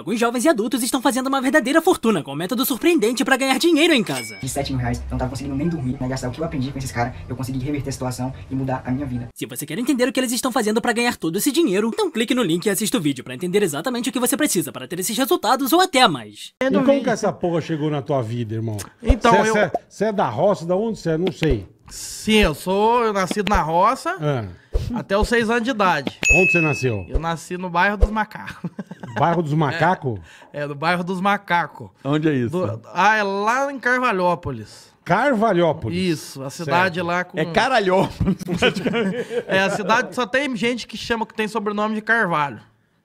alguns jovens e adultos estão fazendo uma verdadeira fortuna com um método surpreendente para ganhar dinheiro em casa. De 7 mil reais, não tava conseguindo nem dormir, né? Gastar o que eu aprendi com esses caras, eu consegui reverter a situação e mudar a minha vida. Se você quer entender o que eles estão fazendo para ganhar todo esse dinheiro, então clique no link e assista o vídeo para entender exatamente o que você precisa para ter esses resultados ou até mais. E como que essa porra chegou na tua vida, irmão? Então, cê, é, eu... Você é, é da roça, da onde você é? Não sei. Sim, eu sou eu nascido na roça é. até os seis anos de idade. Onde você nasceu? Eu nasci no bairro dos Macacos. Bairro dos Macacos? É, é, do bairro dos Macacos. Onde é isso? Do, ah, é lá em Carvalhópolis. Carvalhópolis. Isso, a cidade certo. lá com. É Caralhópolis. é, a cidade só tem gente que chama, que tem sobrenome de Carvalho.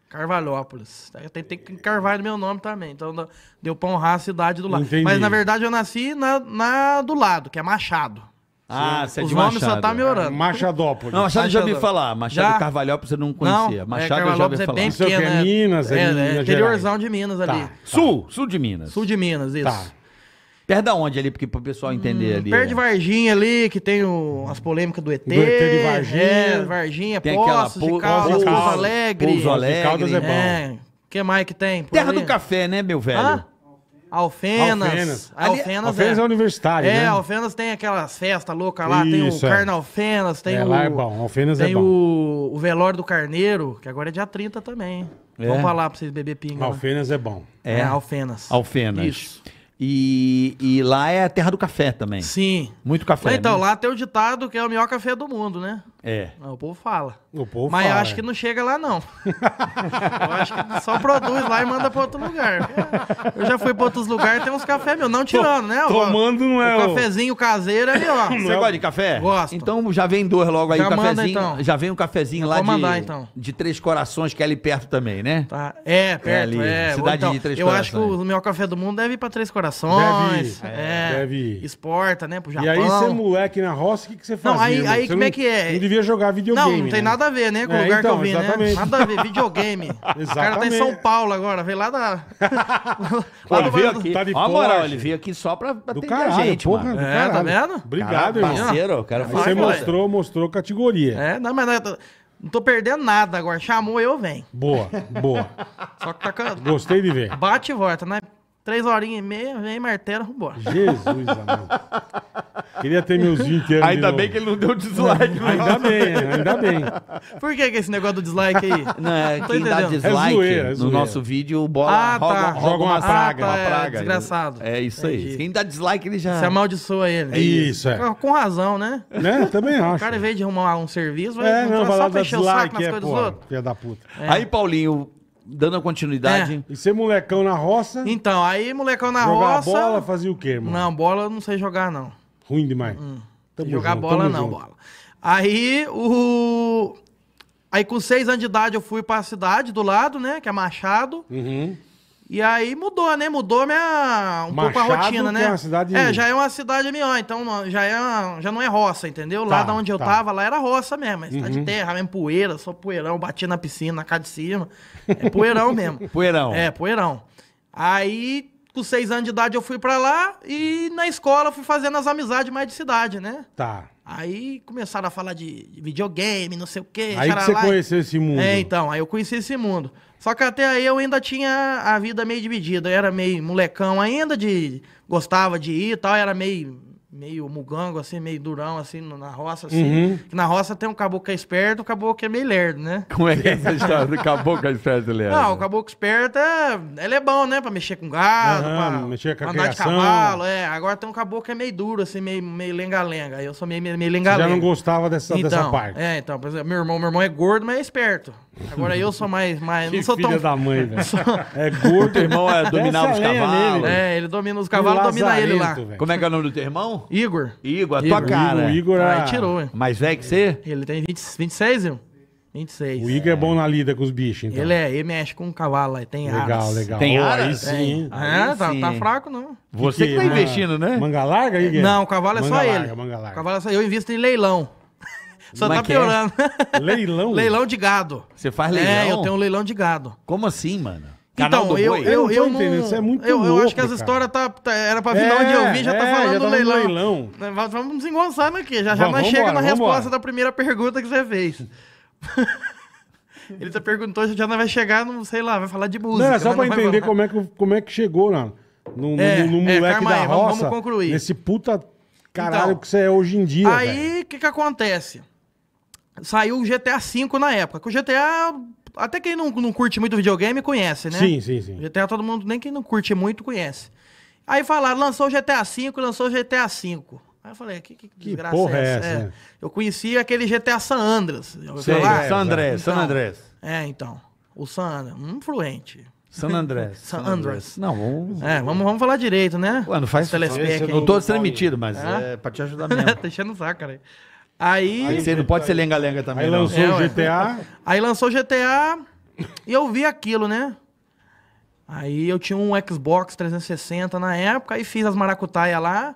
Carvalhópolis. Tem, tem Carvalho no meu nome também. Então deu pra honrar a cidade do lado. Entendi. Mas na verdade eu nasci na, na do lado, que é Machado. Ah, você é Os de nomes Machado. só tá melhorando. Machadópolis. Não, Machado, já ouvi falar. Machado Já? Carvalhópolis você não conhecia. Não, é, Machado eu já ouvi é falar. bem Isso é o né? é é, é, é interiorzão de Minas Tá. ali. Sul, sul de Minas. Sul de Minas, tá. isso. Tá. Perto da onde ali, porque pro pessoal entender hum, ali. Perto é? de Varginha ali, que tem o- as polêmicas do ET. Do ET de Varginha. É, Varginha, Tem aquela Poços de Caldas, Pouso Alegre. Pouso Alegre. Caldas é bom. É, o que mais que tem? Terra ali? do café, né, meu velho? Hã? Alfenas. Alfenas, Ali, é. Alfenas, Alfenas é, é universitário, é, né? Alfenas tem aquelas festas loucas lá, Isso, tem o é. Carna Alfenas, tem é, o... Lá é bom, Alfenas é tem é bom. O, o Velório do Carneiro, que agora é dia 30 também. É. Vamos falar pra vocês beber pinga. Né? Alfenas né? é bom. É. é, Alfenas. Alfenas. Isso. E, e lá é a terra do café também. Sim. Muito café. Então, né? lá tem o ditado que é o melhor café do mundo, né? É. o povo fala. O povo Mas fala. eu acho que é. não chega lá, não. eu acho que só produz lá e manda para outro lugar. Eu já fui para outros lugares, tem uns cafés meu, não tirando, né? tomando não é. O cafezinho caseiro ali, ó. Você é gosta de café? Gosto. Então já vem dois logo aí, já o um cafezinho. Então. Já vem um cafezinho lá mandar, de, então. de Três Corações, que é ali perto também, né? Tá. É, é perto. É, ali, é. Cidade então, de Três eu Corações. Eu acho que o melhor café do mundo deve ir para Três Corações. Deve ir. É, deve ir. Exporta, né? Pro Japão. E aí, você moleque na roça, o que, você faz? Não, aí, aí como é que é? devia jogar videogame. Não, não tem né? nada a ver, né? Com o é, lugar então, que eu então, vim, né? exatamente. né? Nada a ver, videogame. exatamente. O cara tá em São Paulo agora, veio lá da. lá ele veio aqui. Tá de Ó, ele veio aqui só pra do a gente, porra, mano. É, tá vendo? Obrigado, cara, irmão. Parceiro, Você falar, mostrou, mostrou categoria. É, não, mas não, não tô perdendo nada agora. Chamou eu, vem. Boa, boa. só que tá Gostei de ver. Bate e volta, né? Três horinhas e meia, vem martelo, vambora. Jesus, amor. Queria ter meus 20 anos. Ainda bem que ele não deu dislike, não. Ainda bem, ainda bem. Por que, que esse negócio do dislike aí? Não, é, quem dá dislike é zoeira, é zoeira. no nosso vídeo, bola ah, tá. roga, uma, praga, tá, uma é, praga. É, desgraçado. É isso aí. Entendi. Quem dá dislike, ele já. Você amaldiçoa ele. É isso, é. Com razão, né? Né? Também acho. O cara, em vez de arrumar um serviço, vai, é, não, vai só fechar o saco nas é, coisas dos outros. Filha da puta. Aí, Paulinho, dando continuidade. É. E ser molecão na roça? Então, aí molecão na jogar roça. Jogar bola fazia o quê, irmão? Não, bola eu não sei jogar, não. Ruim demais. Hum. Jogar junto, bola não, junto. bola. Aí o. Aí com seis anos de idade eu fui para a cidade do lado, né? Que é Machado. Uhum. E aí mudou, né? Mudou minha, um Machado, pouco a rotina, é né? É, uma cidade... é, já é uma cidade melhor, então já, é uma... já não é roça, entendeu? Tá, lá da onde eu tá. tava, lá era roça mesmo. É uhum. de terra, mesmo poeira, só poeirão, batia na piscina, na casa de cima. É poeirão mesmo. poeirão. É, poeirão. Aí com seis anos de idade eu fui para lá e na escola fui fazendo as amizades mais de cidade, né? Tá. Aí começaram a falar de videogame, não sei o quê. Aí que você conheceu esse mundo. É, então, aí eu conheci esse mundo. Só que até aí eu ainda tinha a vida meio dividida. Eu era meio molecão ainda, de gostava de ir e tal, era meio meio mugango, assim, meio durão, assim, na roça, assim. Uhum. Na roça tem um caboclo que é esperto, um caboclo que é meio lerdo, né? Como é que é essa história do caboclo é esperto e lerdo? Não, o caboclo esperto, é... ele é bom, né? Pra mexer com gado, uhum, pra mexer com a andar criação. de cavalo, é. Agora tem um caboclo que é meio duro, assim, meio, meio lenga-lenga. Eu sou meio, meio lenga-lenga. já não gostava dessa, então, dessa parte. É, então, por exemplo, meu irmão, meu irmão é gordo, mas é esperto. Agora eu sou mais. mais que não sou tão. da mãe, velho. Sou... É gordo, irmão é, dominar os cavalos. é, ele domina os cavalos, domina ele lá. Véio. Como é que é o nome do teu irmão? Igor. Igor, a Igor. tua cara. O Igor, é. Ah, tirou, velho. Mais velho que você? Ele tem 20, 26, viu? 26. O Igor é. é. bom na lida com os bichos, então. Ele é, ele mexe com um cavalo, aí tem ar aras. Legal, legal. Tem aras? Aí sim. É, tá, tá sim. tá, fraco não. Você que, que, tá que tá investindo, né? Manga larga, Igor? Não, o cavalo é manga só larga, ele. Manga larga. O cavalo é só eu invisto em leilão. Só tá é? é? piorando. Leilão? Leilão de gado. Você faz leilão? É, eu tenho um leilão de gado. Como assim, mano? então, eu, eu, eu, eu não. Isso é muito eu, eu acho que essa histórias história tá, tá- era pra vir da onde é, eu vim, já tá é, falando já tá leilão. leilão. Né, Vamos nos engonçando aqui, já já Vamos- chega na resposta da primeira pergunta que você fez. Ele tá perguntou, já não vai chegar, não sei lá, vai falar de música. Não, é só né, pra entender como é, que, como é que chegou na, no, no- É, no moleque da aí, roça. vamos concluir. Nesse puta caralho Então, que você é hoje em dia. Aí, o que que acontece? saiu o GTA V na época. Que o GTA, até quem não, não curte muito videogame conhece, né? Sim, sim, sim. O GTA todo mundo, nem quem não curte muito, conhece. Aí falaram, lançou o GTA V, lançou o GTA V. Aí eu falei, que, que, que desgraça porra é, é essa? É. Né? Eu conheci aquele GTA San Andreas. Sei, falar? É, San Andrés, então, San Andreas É, então. O San Andrés, um influente. San Andrés. San Andrés. Não, vamos... É, vamos, vamos falar direito, né? Ué, não faz... Telespec, não tô transmitido, mas é, é pra te ajudar mesmo. tá enchendo o saco, cara. Aí. Aí você não pode ser lenga-lenga também. Aí não. lançou é, o GTA. Aí lançou o GTA e eu vi aquilo, né? Aí eu tinha um Xbox 360 na época, e fiz as maracutaias lá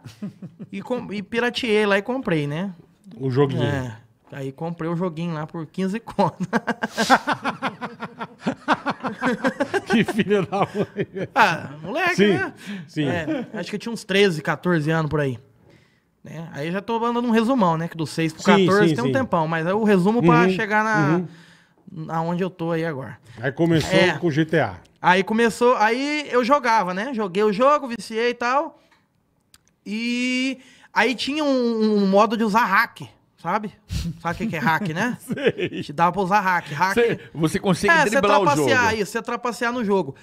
e, com, e pirateei lá e comprei, né? O joguinho. É. Aí comprei o joguinho lá por 15 contas. que filha da mãe. Ah, moleque, sim, né? Sim. É, acho que eu tinha uns 13, 14 anos por aí. Né? Aí já tô mandando um resumão, né? Que do 6 pro sim, 14 sim, tem um tempão, mas é o resumo uhum, para chegar na uhum. eu tô aí agora. Aí começou é, com GTA. Aí começou, aí eu jogava, né? Joguei o jogo, viciei e tal. E aí tinha um, um modo de usar hack. Sabe? Sabe o que, que é hack, né? Sei. Te dava pra usar hack. hack... Você consegue é, driblar o jogo. Isso, você trapacear no jogo.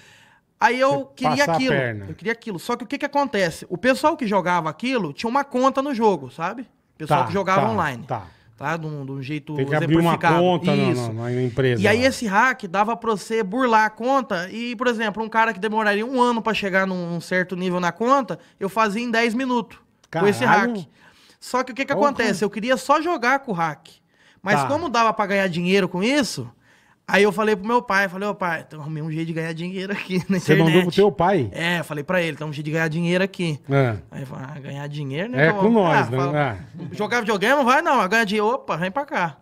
Aí eu Você queria aquilo. Eu queria aquilo. Só que o que, que acontece? O pessoal que jogava aquilo tinha uma conta no jogo, sabe? O pessoal tá, que jogava tá, online. Tá. Tá? De um, de um jeito Tem que abrir uma conta Isso. Na, na empresa. E aí né? esse hack dava pra você burlar a conta e, por exemplo, um cara que demoraria um ano para chegar num, certo nível na conta, eu fazia em 10 minutos Caralho. com esse hack. Só que o que, que acontece? Eu queria só jogar com o hack. Mas tá. como dava para ganhar dinheiro com isso, Aí eu falei pro meu pai, falei, ô pai, então arrumei um jeito de ganhar dinheiro aqui na internet. Você mandou pro teu pai? É, falei pra ele, tem um jeito de ganhar dinheiro aqui. É. Aí ele falou, ah, ganhar dinheiro, né? É com nós, ah, né? é? Jogar videogame, não vai não, é ganhar dinheiro, opa, vem pra cá.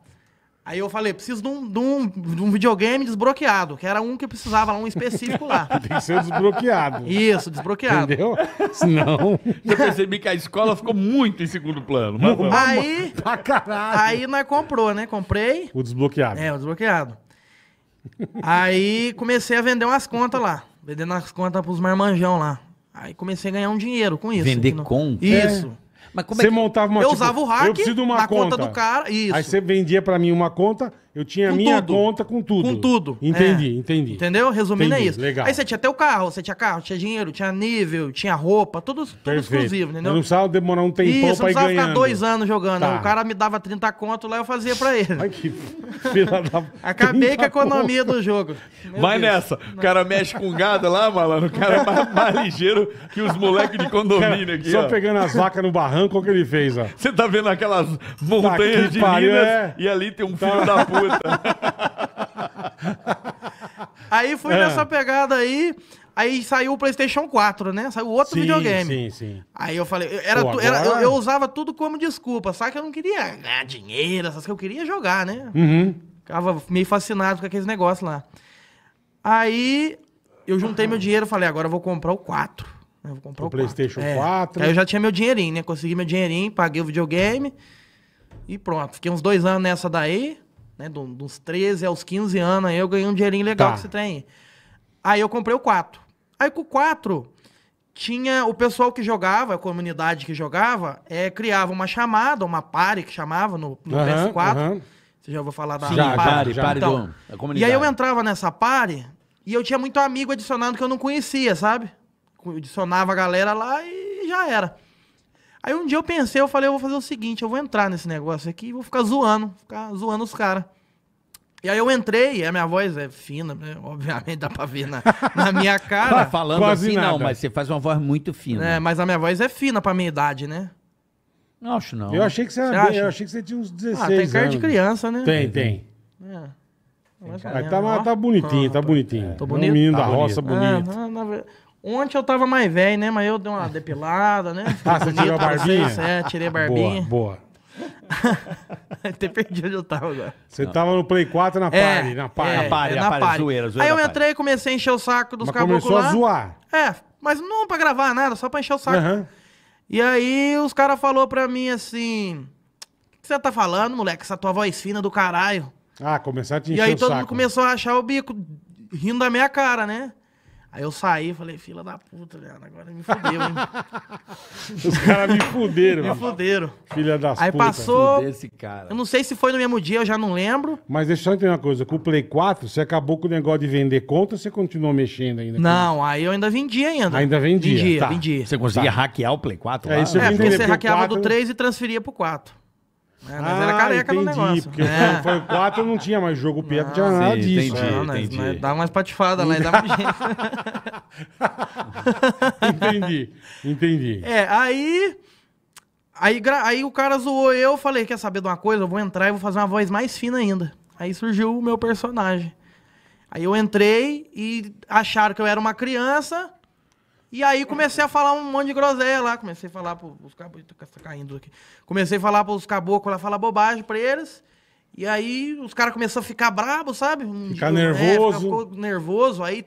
Aí eu falei, preciso de um, de, um, de um videogame desbloqueado, que era um que eu precisava lá, um específico lá. tem que ser desbloqueado. Isso, desbloqueado. Entendeu? Senão... Eu percebi que a escola ficou muito em segundo plano. Mas aí... Pra caralho. Aí nós comprou, né? Comprei... O desbloqueado. É, o desbloqueado. Aí comecei a vender umas contas lá. Vendendo as contas pros marmanjão lá. Aí comecei a ganhar um dinheiro com isso. Vender no... conta? Isso. É. Mas como é você é que... montava uma Eu tipo, usava o hack eu preciso uma na conta. do cara. Isso. Aí você vendia pra mim uma conta, eu tinha a Com minha tudo. conta com tudo. Com tudo. É. Entendi, entendi. Entendeu? Resumindo é Entendi, é isso. legal. Aí você tinha até o carro, você tinha carro, tinha dinheiro, tinha nível, tinha roupa, tudo, tudo exclusivo, Eu não precisava demorar um tempão Isso, não pra ir ganhando. ficar dois anos jogando. Tá. O cara me dava 30 conto lá, eu fazia pra ele. Ai, que fila da... Acabei com a economia do jogo. Vai nessa. O cara mexe com gado lá, malandro. O cara é mais, mais ligeiro que os moleques de condomínio aqui. Só ó. pegando as vacas no barranco barranco que ele fez, ó. Você tá vendo aquelas montanhas tá, de pariu, Minas é. e ali tem um tá. filho da puta. aí foi é. nessa pegada aí. Aí saiu o PlayStation 4, né? Saiu outro sim, videogame. Sim, sim. Aí eu falei, era, Pô, agora... era eu, eu, usava tudo como desculpa, só Que eu não queria ganhar dinheiro, essas que eu queria jogar, né? Uhum. Ficava meio fascinado com aqueles negócios lá. Aí eu juntei meu dinheiro e falei, agora eu vou comprar o 4. Eu vou comprar o, o PlayStation 4. 4. É. Aí eu já tinha meu dinheirinho, né? Consegui meu dinheirinho, paguei o videogame e pronto. Fiquei uns dois anos nessa daí, né? Dos 13 aos 15 anos aí eu ganhei um dinheirinho legal tá. que você tem. Aí eu comprei o 4. Aí com o 4 tinha o pessoal que jogava, a comunidade que jogava, é, criava uma chamada, uma pare que chamava no, no uhum, PS4. Uhum. Você já ouviu falar da Sim, pare? pare, já. então, do, E aí eu entrava nessa pare e eu tinha muito amigo adicionado que eu não conhecia, sabe? adicionava a galera lá e já era. Aí um dia eu pensei, eu falei, eu vou fazer o seguinte, eu vou entrar nesse negócio aqui e vou ficar zoando, ficar zoando os caras. E aí eu entrei, a minha voz é fina, né? obviamente dá pra ver na, na minha tá cara. Tá falando Quase assim nada. não, mas você faz uma voz muito fina. É, mas a minha voz é fina pra minha idade, né? Não acho não. Eu achei que você, era bem, eu achei que você tinha uns 16 anos. Ah, tem cara anos. de criança, né? Tem, tem. É. Mas tá, tá, bonitinho, tá bonitinho. É. Tô bonito. Um menino tá da bonito. roça é, bonito. É, na, na, Ontem eu tava mais velho, né? Mas eu dei uma depilada, né? ah, você tirou a barbinha? Vocês, é, tirei a barbinha. Boa, boa. Até perdi onde eu tava agora. Você Não. tava no Play 4 na é, na é, party. É, na party, é, na party. Zoeira, zoeira Aí eu entrei e comecei a encher o saco dos caboclos começou a zoar. É, mas não pra gravar nada, só pra encher o saco. Uhum. E aí os caras falaram pra mim assim... O que você tá falando, moleque? Essa tua voz fina do caralho. Ah, começar a te encher o saco. E aí todo mundo começou a achar o bico rindo da minha cara, né? Aí eu saí e falei, fila da puta, agora me fudeu, hein? Os caras me fuderam. me fuderam. Filha da puta. Aí passou... esse cara. Eu não sei se foi no mesmo dia, eu já não lembro. Mas deixa eu só entender uma coisa. Com o Play 4, você acabou com o negócio de vender conta ou você continuou mexendo ainda? Não, aí eu ainda vendia ainda. Ainda vendia? Vendia, tá. vendia. Você conseguia tá. hackear o Play 4 é, lá? É, isso eu é porque você hackeava 4... do 3 e transferia pro 4. É, mas ah, era careca entendi, no negócio. Porque é. foi quatro não tinha mais jogo perto, de tinha ah, nada sim, disso. Entendi, é, não, mas, entendi. Mas dá umas patifadas lá e dá um jeito. entendi, entendi. É, aí. Aí, aí o cara zoou eu, eu falei, quer saber de uma coisa? Eu vou entrar e vou fazer uma voz mais fina ainda. Aí surgiu o meu personagem. Aí eu entrei e acharam que eu era uma criança e aí comecei a falar um monte de groselha lá. Comecei a falar pros caboclos. Tá caindo aqui. Comecei a falar pros caboclos lá, falar bobagem pra eles. E aí os caras começaram a ficar bravos, sabe? Ficar nervoso. É, nervoso. Aí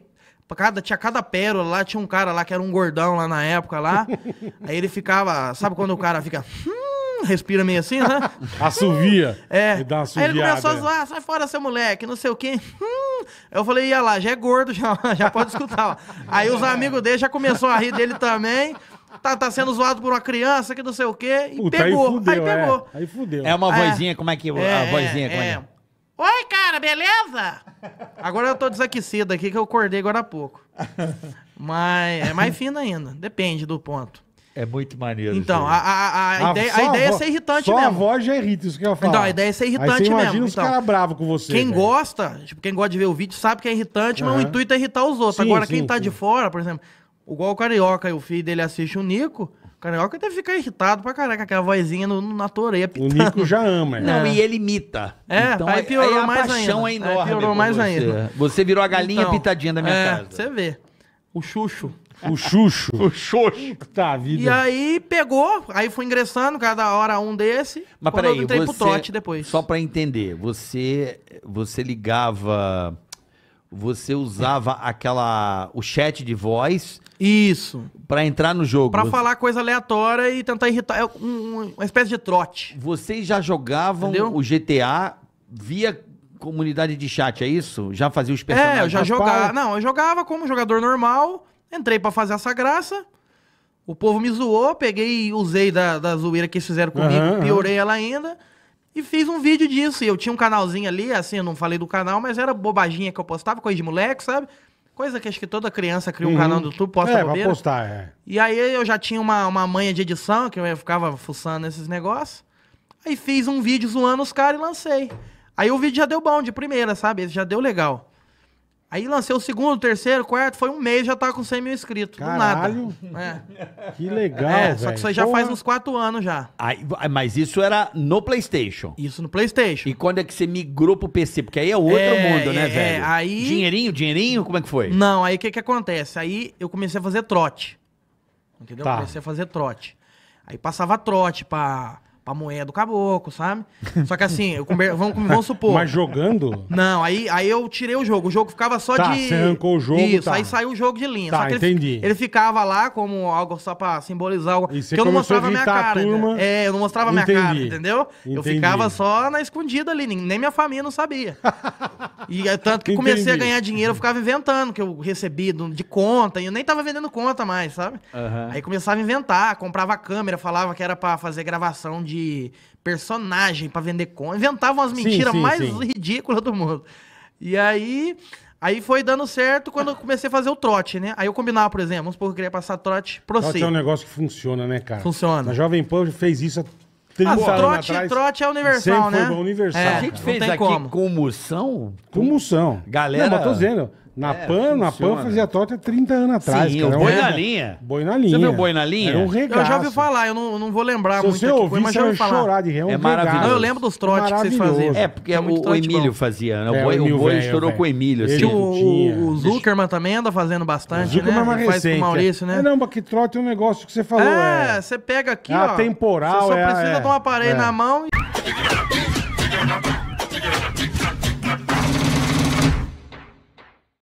cada, tinha cada pérola lá, tinha um cara lá que era um gordão lá na época lá. aí ele ficava. Sabe quando o cara fica. Hum, Hum, respira meio assim, né? Assovia. É. Dá uma Aí ele começou a é. zoar, sai fora, seu moleque, não sei o quê. Hum. Eu falei, ia lá, já é gordo, já, já pode escutar. Aí os amigos dele já começaram a rir dele também. Tá, tá sendo zoado por uma criança que não sei o quê. E Puta, pegou. Aí, fudeu, aí é. pegou. É, aí fudeu. É uma é. vozinha, como é que. É, a vozinha, como é, é. Oi, cara, beleza? Agora eu tô desaquecido aqui que eu acordei agora há pouco. Mas é mais fino ainda. Depende do ponto. É muito maneiro. Então, a, a, a, ah, ideia, a ideia é ser irritante só mesmo. a voz já é irrita, isso que eu falo. Então, a ideia é ser irritante mesmo. imagina os então, caras bravos com você. Quem gosta, tipo, quem gosta de ver o vídeo sabe que é irritante, uhum. mas o intuito é irritar os outros. Sim, Agora, sim, quem tá sim. de fora, por exemplo, igual o Carioca e o filho dele assiste o Nico, o Carioca deve ficar irritado pra caraca, aquela vozinha no, na toreia pitando. O Nico já ama. né? Não, e ele imita. É, então, aí piorou aí a mais paixão ainda. é enorme. Aí piorou mais você. ainda. Você virou a galinha então, pitadinha da minha é, casa. Você vê. O Xuxo. O Xuxo. O Xuxo. Tá, vida. E aí pegou, aí foi ingressando, cada hora um desse. Mas peraí, eu você, pro depois. Só pra entender, você, você ligava. Você usava aquela. o chat de voz. Isso. Pra entrar no jogo. Pra você... falar coisa aleatória e tentar irritar. É um, uma espécie de trote. Vocês já jogavam Entendeu? o GTA via comunidade de chat, é isso? Já fazia os personagens? É, eu já jogava. Não, eu jogava como jogador normal. Entrei para fazer essa graça. O povo me zoou, peguei e usei da, da zoeira que eles fizeram comigo, uhum, piorei uhum. ela ainda. E fiz um vídeo disso. E eu tinha um canalzinho ali, assim, eu não falei do canal, mas era bobaginha que eu postava, coisa de moleque, sabe? Coisa que acho que toda criança cria um uhum. canal no YouTube, posta é, bobeira. postar, é. E aí eu já tinha uma, uma manha de edição, que eu ficava fuçando esses negócios. Aí fiz um vídeo zoando os caras e lancei. Aí o vídeo já deu bom de primeira, sabe? Esse já deu legal. Aí lancei o segundo, terceiro, quarto, foi um mês, já tava com 100 mil inscritos. Caralho. Do nada. É. Que legal. É, só que isso aí já faz uns quatro anos já. Aí, ah, mas isso era no PlayStation. Isso no PlayStation. E quando é que você migrou pro PC? Porque aí é outro é, mundo, né, é, velho? Aí... Dinheirinho, dinheirinho? Como é que foi? Não, aí o que que acontece? Aí eu comecei a fazer trote. Entendeu? Tá. Comecei a fazer trote. Aí passava trote pra pra moeda do caboclo, sabe? Só que assim, eu vamos, vamos supor. Mas jogando? Não, aí, aí eu tirei o jogo. O jogo ficava só tá, de. Você arrancou o jogo. Isso, tá. aí saiu o jogo de linha. Tá, entendi. Ele, ele, ficava lá como algo só pra simbolizar algo. E que é, eu não mostrava a minha cara. Turma... Né? É, eu não mostrava entendi. minha cara, entendeu? Entendi. Eu ficava só na escondida ali, nem minha família não sabia. e é tanto que entendi. comecei a ganhar dinheiro, eu ficava inventando, que eu recebi de conta, e eu nem tava vendendo conta mais, sabe? Uhum. Aí começava a inventar, comprava câmera, falava que era pra fazer gravação de de personagem para vender com. Inventavam as mentiras sim, sim, mais sim. ridículas do mundo. E aí, aí foi dando certo quando eu comecei a fazer o trote, né? Aí eu combinava, por exemplo, vamos supor que eu queria passar trote pro Trote é um negócio que funciona, né, cara? Funciona. A Jovem Pan fez isso há 30 ah, anos trote, atrás. trote é universal, né? Foi bom, universal. É, a gente cara. fez aqui como. comoção? Comoção. Galera... Não, mas tô dizendo, na é, PAN, na PAN fazia torta 30 anos atrás. Sim, cara. o boi na linha. Boi na linha. Você viu o boi na linha? Era um regaço. Eu já ouvi falar, eu não, não vou lembrar Se muito. Se você ouvir, você vai chorar de rir. É, um é maravilhoso. Não, eu lembro dos trotes que vocês faziam. É, porque né? é o, o, Emílio bom. fazia, né? O boi, o, o boi estourou com o Emílio, assim. Tinha o, o Zuckerman também anda fazendo bastante, o Zuckerman né? é Mais Faz com o Maurício, né? É, não, mas que trote é um negócio que você falou. É, é. você pega aqui, ó. temporal, Você só precisa de um aparelho na mão e...